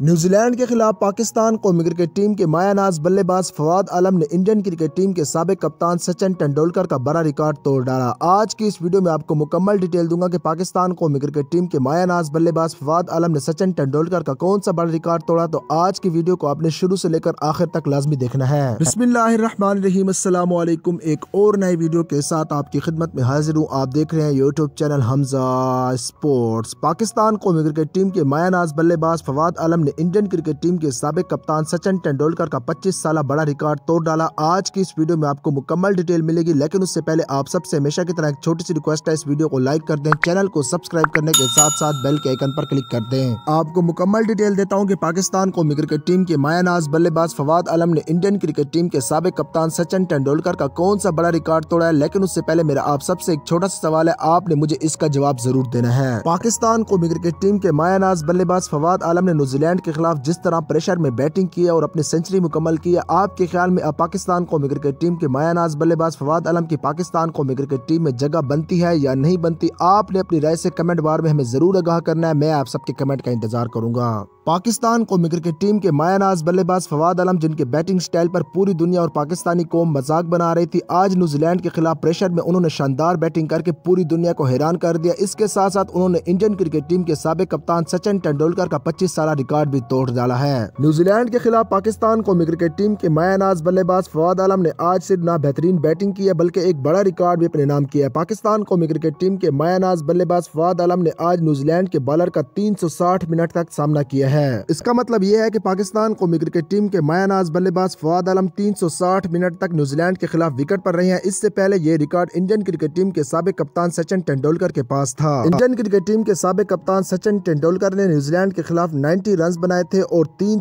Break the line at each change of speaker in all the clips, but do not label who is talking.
New Zealand के खिलाफ पाकिस्तान कौमी क्रिकेट टीम के मायानाज बल्लेबाज फवाद आलम ने इंडियन क्रिकेट टीम के सबक कप्तान सचिन तेंदुलकर का बड़ा रिकॉर्ड तोड़ डाला आज की इस वीडियो में आपको मुकम्मल डिटेल दूंगा कि पाकिस्तान कौमी क्रिकेट टीम के मायानाज बल्लेबाज फवाद आलम ने सचिन तेंदुलकर का कौन सा बड़ा रिकॉर्ड तोड़ा तो आज की वीडियो को आपने शुरू से लेकर आखिर तक लाजमी देखना है बसमीम एक और नए वीडियो के साथ आपकी खिदमत में हाजिर हूँ आप देख रहे हैं YouTube channel Hamza sports Pakistan कौमी क्रिकेट टीम के मायानाज बल्लेबाज फवाद आलम ने इंडियन क्रिकेट टीम के सबक कप्तान सचिन तेंदुलकर का 25 साल बड़ा रिकॉर्ड तोड़ डाला आज की इस वीडियो में आपको मुकम्मल डिटेल मिलेगी लेकिन उससे पहले आप सबसे हमेशा की तरह एक छोटी सी रिक्वेस्ट है इस वीडियो को लाइक कर दें चैनल को सब्सक्राइब करने के साथ साथ बेल के आइकन पर क्लिक कर दें आपको मुकम्मल डिटेल देता हूँ की पाकिस्तान कौमी क्रिकेट टीम के मायानाज बल्लेबाज फवाद आलम ने इंडियन क्रिकेट टीम के सबक कप्तान सचिन तेंदुलकर का कौन सा बड़ा रिकॉर्ड तोड़ा है लेकिन उससे पहले मेरा आप सबसे एक छोटा सा सवाल है आपने मुझे इसका जवाब जरूर देना है पाकिस्तान कौमी क्रिकेट टीम के मायानाज बल्लेबाज फवाद आलम ने न्यूजीलैंड इंग्लैंड के खिलाफ जिस तरह प्रेशर में बैटिंग की और अपनी सेंचुरी मुकम्मल की आपके ख्याल में अब पाकिस्तान कौमी क्रिकेट टीम के मायानाज बल्लेबाज फवाद आलम की पाकिस्तान कौमी क्रिकेट टीम में जगह बनती है या नहीं बनती आपने अपनी राय से कमेंट बार में हमें ज़रूर आगाह करना है मैं आप सबके कमेंट का इंतजार करूंगा पाकिस्तान कौमी क्रिकेट टीम के मायानाज बल्लेबाज फवाद आलम जिनके बैटिंग स्टाइल पर पूरी दुनिया और पाकिस्तानी कौम मजाक बना रही थी आज न्यूजीलैंड के खिलाफ प्रेशर में उन्होंने शानदार बैटिंग करके पूरी दुनिया को हैरान कर दिया इसके साथ साथ उन्होंने इंडियन क्रिकेट टीम के सबक कप्तान सचिन तेंदुलकर का पच्चीस साल रिकॉर्ड भी तोड़ डाला है न्यूजीलैंड के खिलाफ पाकिस्तान कौमी क्रिकेट टीम के मायानाज बल्लेबाज फवाद आलम ने आज सिर्फ ना बेहतरीन बैटिंग की है बल्कि एक बड़ा रिकॉर्ड भी अपने नाम किया है पाकिस्तान कौमी क्रिकेट टीम के मायानाज बल्लेबाज फवाद आलम ने आज न्यूजीलैंड के बॉलर का तीन मिनट तक सामना किया है है इसका मतलब ये है कि पाकिस्तान कौमी क्रिकेट टीम के मायानाज बल्लेबाज फवाद आलम 360 मिनट तक न्यूजीलैंड के खिलाफ विकेट पर रहे हैं इससे पहले ये रिकॉर्ड इंडियन क्रिकेट टीम के सबक कप्तान सचिन तेंदुलकर के पास था इंडियन क्रिकेट टीम के सबक कप्तान सचिन तेंदुलकर ने न्यूजीलैंड के खिलाफ नाइन्टी रन बनाए थे और तीन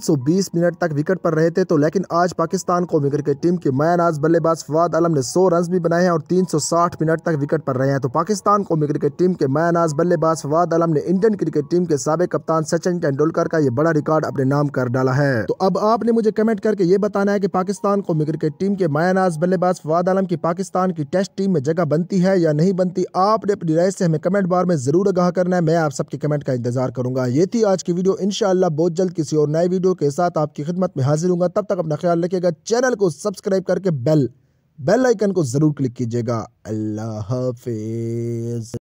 मिनट तक विकेट पर रहे थे तो लेकिन आज पाकिस्तान कौमी क्रिकेट टीम के मायानाज बल्लेबाज फवाद आलम ने सौ रन भी बनाए हैं और तीन मिनट तक विकेट पर रहे हैं तो पाकिस्तान कौमी क्रिकेट टीम के मायानाज बल्लेबाज फवाद आलम ने इंडियन क्रिकेट टीम के सबक कप्तान सचिन तेंदुलकर का ये बड़ा रिकॉर्ड अपने नाम कर डाला है तो अब आपने मुझे कमेंट करके ये बताना है की पाकिस्तान को क्रिकेट टीम के मायानाज बल्लेबाज फवाद आलम की पाकिस्तान की टेस्ट टीम में जगह बनती है या नहीं बनती आपने अपनी राय से हमें कमेंट बार में जरूर आगाह करना है मैं आप सबके कमेंट का इंतजार करूंगा ये थी आज की वीडियो इनशाला बहुत जल्द किसी और नए वीडियो के साथ आपकी खिदमत में हाजिर हूँ तब तक अपना ख्याल रखेगा चैनल को सब्सक्राइब करके बेल बेल आइकन को जरूर क्लिक कीजिएगा अल्लाह हाफिज